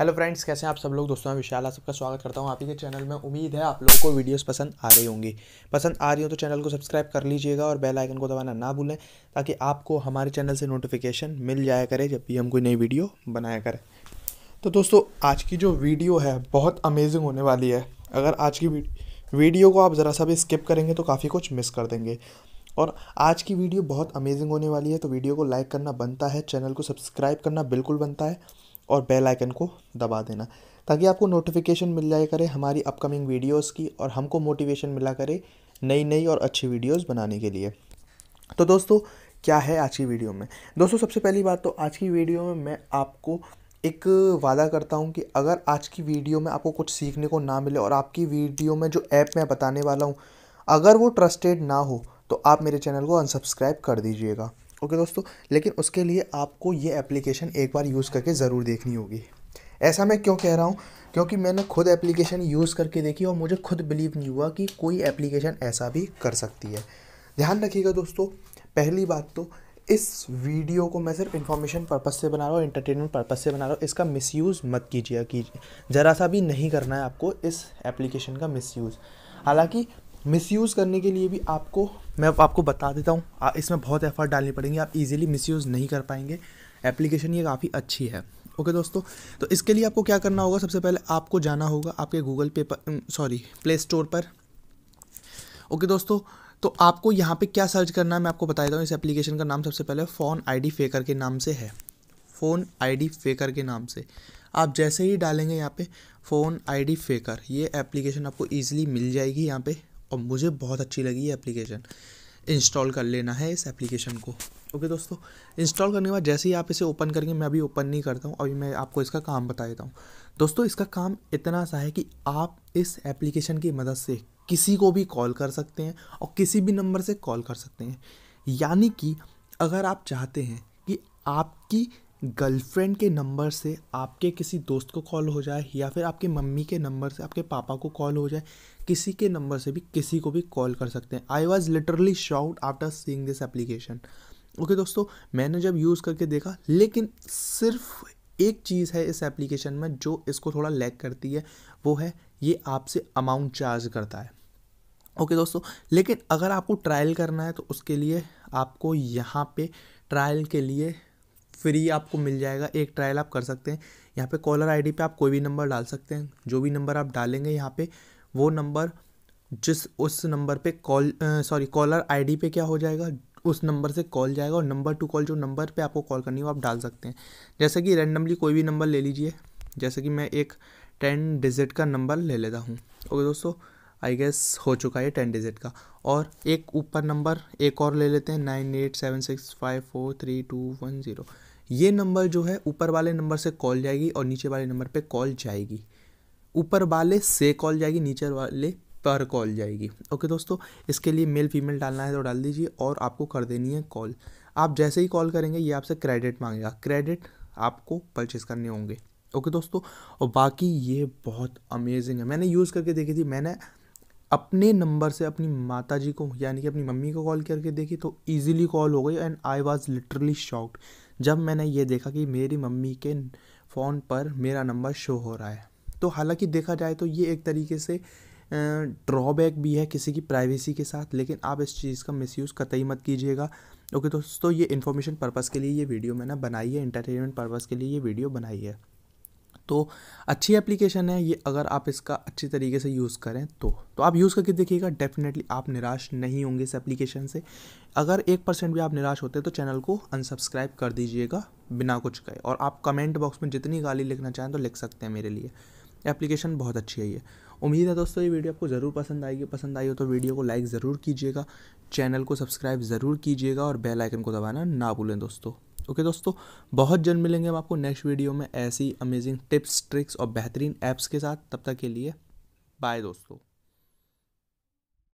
hello friends कैसे हैं आप सब लोग दोस्तों मैं विशाल आप सबका स्वागत करता हूं आप ही के चैनल में उम्मीद है आप लोगों को वीडियोस पसंद आ रही होंगी पसंद आ रही हो तो चैनल को सब्सक्राइब कर लीजिएगा और बेल आइकन को दबाना ना भूलें ताकि आपको हमारे चैनल से नोटिफिकेशन मिल जाया करे जब भी हम कोई नई वीडियो बनाया करें तो दोस्तों आज की जो वीडियो है बहुत अमेजिंग होने वाली है अगर आज की वीडियो को आप ज़रा सा भी स्किप करेंगे तो काफ़ी कुछ मिस कर देंगे और आज की वीडियो बहुत अमेजिंग होने वाली है तो वीडियो को लाइक करना बनता है चैनल को सब्सक्राइब करना बिल्कुल बनता है और बेल आइकन को दबा देना ताकि आपको नोटिफिकेशन मिल जाए करे हमारी अपकमिंग वीडियोस की और हमको मोटिवेशन मिला करे नई नई और अच्छी वीडियोस बनाने के लिए तो दोस्तों क्या है आज की वीडियो में दोस्तों सबसे पहली बात तो आज की वीडियो में मैं आपको एक वादा करता हूँ कि अगर आज की वीडियो में आपको कुछ सीखने को ना मिले और आपकी वीडियो में जो ऐप मैं बताने वाला हूँ अगर वो ट्रस्टेड ना हो तो आप मेरे चैनल को अनसब्सक्राइब कर दीजिएगा ओके दोस्तों लेकिन उसके लिए आपको ये एप्लीकेशन एक बार यूज़ करके ज़रूर देखनी होगी ऐसा मैं क्यों कह रहा हूँ क्योंकि मैंने खुद एप्लीकेशन यूज़ करके देखी और मुझे खुद बिलीव नहीं हुआ कि कोई एप्लीकेशन ऐसा भी कर सकती है ध्यान रखिएगा दोस्तों पहली बात तो इस वीडियो को मैं सिर्फ इन्फॉर्मेशन पर्पज़ से बना रहा हूँ एंटरटेनमेंट पर्पज़ से बना रहा हूँ इसका मिसयूज़ मत कीजिए कीजिए ज़रा सा भी नहीं करना है आपको इस एप्लीकेशन का मिसयूज़ हालांकि मिसयूज़ करने के लिए भी आपको मैं अब आपको बता देता हूँ इसमें बहुत एफर्ट डालनी पड़ेंगी आप इजीली मिसयूज़ नहीं कर पाएंगे एप्लीकेशन ये काफ़ी अच्छी है ओके दोस्तों तो इसके लिए आपको क्या करना होगा सबसे पहले आपको जाना होगा आपके गूगल पे पर सॉरी प्ले स्टोर पर ओके दोस्तों तो आपको यहाँ पे क्या सर्च करना है मैं आपको बता देता हूँ इस एप्लीकेशन का नाम सबसे पहले फ़ोन आई फेकर के नाम से है फ़ोन आई फेकर के नाम से आप जैसे ही डालेंगे यहाँ पे फ़ोन आईडी फेकर ये एप्लीकेशन आपको ईजिली मिल जाएगी यहाँ पे और मुझे बहुत अच्छी लगी ये एप्लीकेशन इंस्टॉल कर लेना है इस एप्लीकेशन को ओके okay, दोस्तों इंस्टॉल करने के बाद जैसे ही आप इसे ओपन करेंगे मैं अभी ओपन नहीं करता हूँ अभी मैं आपको इसका काम बता देता हूँ दोस्तों इसका काम इतना सा है कि आप इस एप्लीकेशन की मदद से किसी को भी कॉल कर सकते हैं और किसी भी नंबर से कॉल कर सकते हैं यानी कि अगर आप चाहते हैं कि आपकी गर्लफ्रेंड के नंबर से आपके किसी दोस्त को कॉल हो जाए या फिर आपके मम्मी के नंबर से आपके पापा को कॉल हो जाए किसी के नंबर से भी किसी को भी कॉल कर सकते हैं I was literally shocked after seeing this application okay दोस्तों मैंने जब यूज़ करके देखा लेकिन सिर्फ एक चीज़ है इस एप्लीकेशन में जो इसको थोड़ा लैक करती है वो है ये आपसे अमाउंट चार्ज करता है ओके okay, दोस्तों लेकिन अगर आपको ट्रायल करना है तो उसके लिए आपको यहाँ पे ट्रायल के लिए फ्री आपको मिल जाएगा एक ट्रायल आप कर सकते हैं यहाँ पे कॉलर आईडी पे आप कोई भी नंबर डाल सकते हैं जो भी नंबर आप डालेंगे यहाँ पे वो नंबर जिस उस नंबर पे कॉल सॉरी कॉलर आईडी पे क्या हो जाएगा उस नंबर से कॉल जाएगा और नंबर टू कॉल जो नंबर पे आपको कॉल करनी हो आप डाल सकते हैं जैसे कि रैंडमली कोई भी नंबर ले लीजिए जैसे कि मैं एक टेन डिजिट का नंबर ले लेता हूँ ओके दोस्तों आई गेस हो चुका है टेन डिजिट का और एक ऊपर नंबर एक और ले लेते हैं nine eight seven six five four three two one zero ये नंबर जो है ऊपर वाले नंबर से कॉल जाएगी और नीचे वाले नंबर पे कॉल जाएगी ऊपर वाले से कॉल जाएगी नीचे वाले पर कॉल जाएगी ओके दोस्तों इसके लिए मेल फीमेल डालना है तो डाल दीजिए और आपको कर देनी है कॉल आप जैसे ही कॉल करेंगे ये आपसे क्रेडिट मांगेगा क्रेडिट आपको परचेज़ करने होंगे ओके दोस्तों और बाकी ये बहुत अमेजिंग है मैंने यूज़ करके देखी थी मैंने अपने नंबर से अपनी माता जी को यानी कि अपनी मम्मी को कॉल करके देखी तो ईजिली कॉल हो गई and I was literally shocked जब मैंने ये देखा कि मेरी मम्मी के फ़ोन पर मेरा नंबर शो हो रहा है तो हालांकि देखा जाए तो ये एक तरीके से ड्रॉबैक भी है किसी की प्राइवेसी के साथ लेकिन आप इस चीज़ का मिसयूज़ कतई मत कीजिएगा ओके दोस्तों तो ये इन्फॉर्मेशन पर्पज़ के लिए ये वीडियो मैंने बनाई है इंटरटेनमेंट पर्पज़ के लिए ये वीडियो बनाई है तो अच्छी एप्लीकेशन है ये अगर आप इसका अच्छी तरीके से यूज़ करें तो तो आप यूज़ करके देखिएगा डेफिनेटली आप निराश नहीं होंगे इस एप्लीकेशन से अगर एक परसेंट भी आप निराश होते हैं तो चैनल को अनसब्सक्राइब कर दीजिएगा बिना कुछ कहे और आप कमेंट बॉक्स में जितनी गाली लिखना चाहें तो लिख सकते हैं मेरे लिए एप्लीकेशन बहुत अच्छी है ये उम्मीद है दोस्तों ये वीडियो आपको ज़रूर पसंद आएगी पसंद आई हो तो वीडियो को लाइक ज़रूर कीजिएगा चैनल को सब्सक्राइब ज़रूर कीजिएगा और बेल आइकन को दबाना ना भूलें दोस्तों ओके दोस्तों बहुत जल्द मिलेंगे हम आपको नेक्स्ट वीडियो में ऐसी अमेजिंग टिप्स ट्रिक्स और बेहतरीन ऐप्स के साथ तब तक के लिए बाय दोस्तों